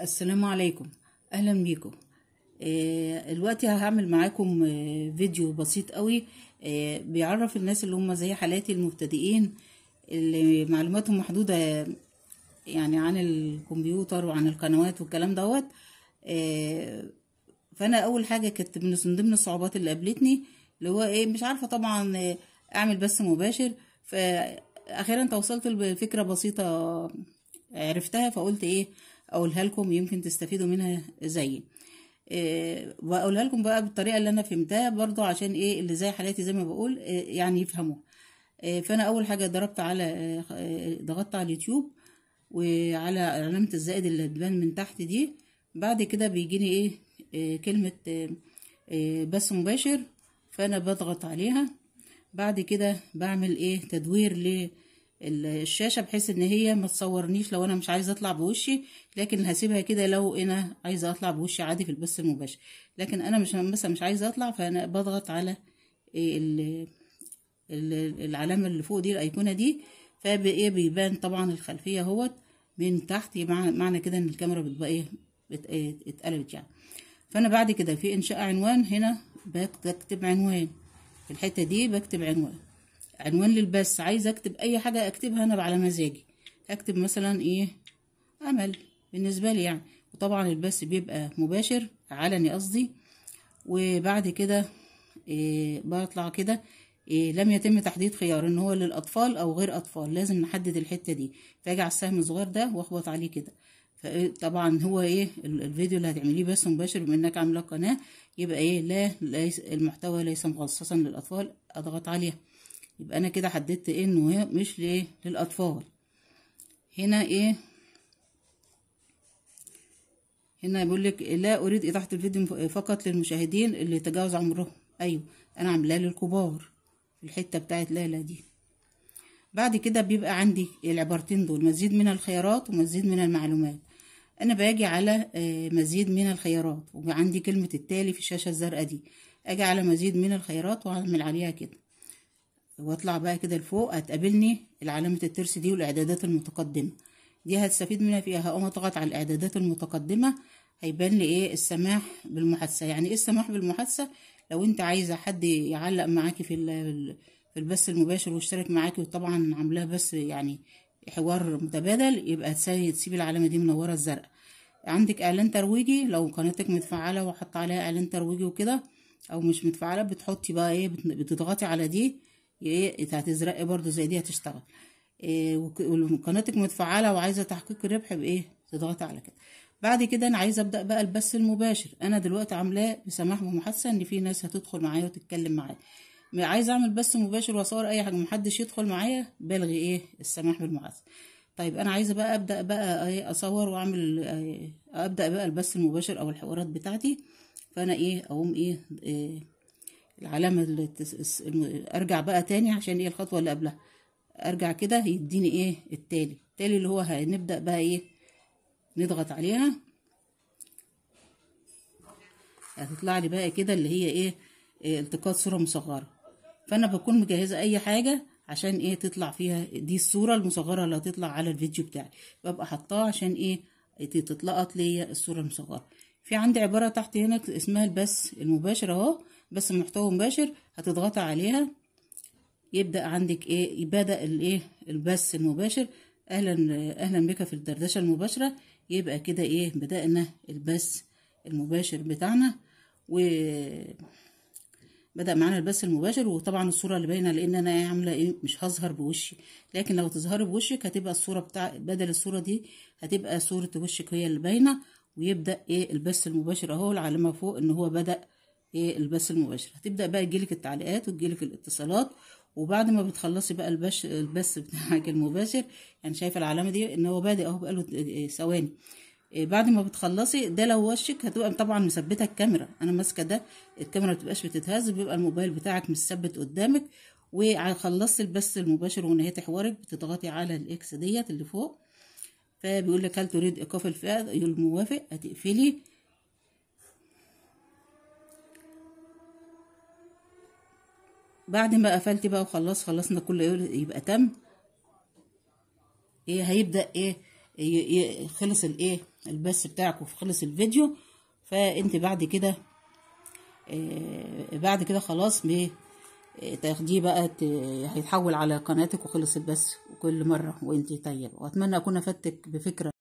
السلام عليكم اهلا بيكم آه، دلوقتي آه هعمل معاكم آه فيديو بسيط قوي آه بيعرف الناس اللي هم زي حالاتي المبتدئين اللي معلوماتهم محدودة يعني عن الكمبيوتر وعن القنوات والكلام دوت آه، فانا اول حاجة كانت من ضمن الصعوبات اللي قابلتني اللي هو ايه مش عارفة طبعا آه، اعمل بس مباشر فاخيرا توصلت لفكرة بسيطة عرفتها فقلت ايه اقولها لكم يمكن تستفيدوا منها زيي إيه لكم بقى بالطريقه اللي انا فهمتها برضو عشان ايه اللي زي حالاتي زي ما بقول إيه يعني يفهموها إيه فانا اول حاجه ضربت على إيه ضغطت على اليوتيوب وعلى علامه الزائد اللي بتبان من تحت دي بعد كده بيجيني ايه, إيه كلمه إيه, آه، آه، بث مباشر فانا بضغط عليها بعد كده بعمل ايه تدوير الشاشه بحيث ان هي ما تصورنيش لو انا مش عايزه اطلع بوشي لكن هسيبها كده لو انا عايزه اطلع بوشي عادي في البث المباشر لكن انا مش مثلا مش عايزه اطلع فانا بضغط على إيه العلامه اللي فوق دي الايقونه دي فايه بيبان طبعا الخلفيه اهوت من تحت معنى كده ان الكاميرا بتبقى إيه،, ايه اتقلبت يعني فانا بعد كده في انشاء عنوان هنا بكتب عنوان في الحته دي بكتب عنوان عنوان للبث عايزه اكتب اي حاجه اكتبها انا على مزاجي اكتب مثلا ايه امل بالنسبه لي يعني وطبعا البث بيبقى مباشر علني قصدي وبعد كده إيه بطلع كده إيه لم يتم تحديد خيار ان هو للاطفال او غير اطفال لازم نحدد الحته دي فاجي على السهم الصغير ده واخبط عليه كده إيه، طبعا هو ايه الفيديو اللي هتعمليه بث مباشر بما انك عامله قناه يبقى ايه لا ليس المحتوى ليس مخصصا للاطفال اضغط عليها يبقى انا كده حددت ايه انه هي مش ليه للاطفال هنا ايه هنا يقول لك لا اريد ايضاح الفيديو فقط للمشاهدين اللي تجاوز عمرهم ايوه انا عاملاه للكبار في الحته بتاعت ليلى دي بعد كده بيبقى عندي العبارتين دول مزيد من الخيارات ومزيد من المعلومات انا باجي على آه، مزيد من الخيارات وعندي كلمه التالي في الشاشه الزرقاء دي اجي على مزيد من الخيارات واعمل عليها كده واطلع بقى كده لفوق هتقابلني علامه الترس دي والاعدادات المتقدمه دي هتستفيد منها فيها هقوم اضغط على الاعدادات المتقدمه هيبان لي ايه السماح بالمحادثه يعني ايه السماح بالمحادثه لو انت عايزه حد يعلق معاكي في في البث المباشر ويشترك معاكي وطبعا عاملاه بس يعني حوار متبادل يبقى تسيب العلامه دي منوره الزرقاء عندك اعلان ترويجي لو قناتك متفعله وحط عليها اعلان ترويجي وكده او مش متفعله بتحطي بقى ايه بتضغطي على دي ايه هتزرق برضو زي دي هتشتغل إيه وقناتك متفعله وعايزه تحقيق الربح بايه تضغطي على كده بعد كده انا عايزه ابدا بقى البث المباشر انا دلوقتي عاملاه بسماح ومحسن ان في ناس هتدخل معايا وتتكلم معايا عايزه اعمل بث مباشر واصور اي حاجه محدش يدخل معايا بلغي ايه السماح بالمحادثه طيب انا عايزه بقى ابدا بقى ايه اصور واعمل إيه، ابدا بقى البث المباشر او الحوارات بتاعتي فانا ايه اقوم ايه, إيه العلامة ارجع بقى تاني عشان ايه الخطوة اللي قبلها ارجع كده يديني ايه التالي التالي اللي هو هنبدأ بقى ايه نضغط عليها هتطلع لي بقى كده اللي هي ايه, إيه التقاط صورة مصغرة فانا بكون مجهزة اي حاجة عشان ايه تطلع فيها دي الصورة المصغرة اللي هتطلع على الفيديو بتاعي ببقى حطاها عشان ايه تتلقط ليا الصورة المصغرة في عندي عبارة تحت هنا اسمها البث المباشر اهو بس محتوى مباشر هتضغطي عليها يبدا عندك ايه يبدأ الايه البث المباشر اهلا اهلا بك في الدردشه المباشره يبقى كده ايه بدانا البث المباشر بتاعنا و بدا معانا البث المباشر وطبعا الصوره اللي باينه لان انا عامله ايه مش هظهر بوشي لكن لو تظهري بوشك هتبقى الصوره بتاع بدل الصوره دي هتبقى صوره وشك هي اللي باينه ويبدا ايه البث المباشر اهو العلامه فوق ان هو بدا ايه البث المباشر هتبدا بقى يجيلك التعليقات وتجيلك الاتصالات وبعد ما بتخلصي بقى البث البث بتاعك المباشر يعني شايفه العلامه دي ان هو بادئ اهو بقاله آه، ثواني آه، بعد ما بتخلصي ده لو وشك هتبقى طبعا مثبته الكاميرا انا ماسكه ده الكاميرا ما بتبقاش بتتهز بيبقى الموبايل بتاعك مثبت قدامك وخلصت البث المباشر ونهيت حوارك بتضغطي على الاكس ديت اللي فوق فبيقول لك هل تريد ايقاف الفئه الموافق هتقفلي بعد ما قفلت بقى وخلص خلصنا كل يبقى تم ايه هيبدا ايه, إيه خلص الايه البث بتاعك وخلص الفيديو فانت بعد كده إيه بعد كده خلاص إيه تاخديه بقى هيتحول على قناتك وخلص البث كل مره وانت طيب واتمنى اكون افدتك بفكره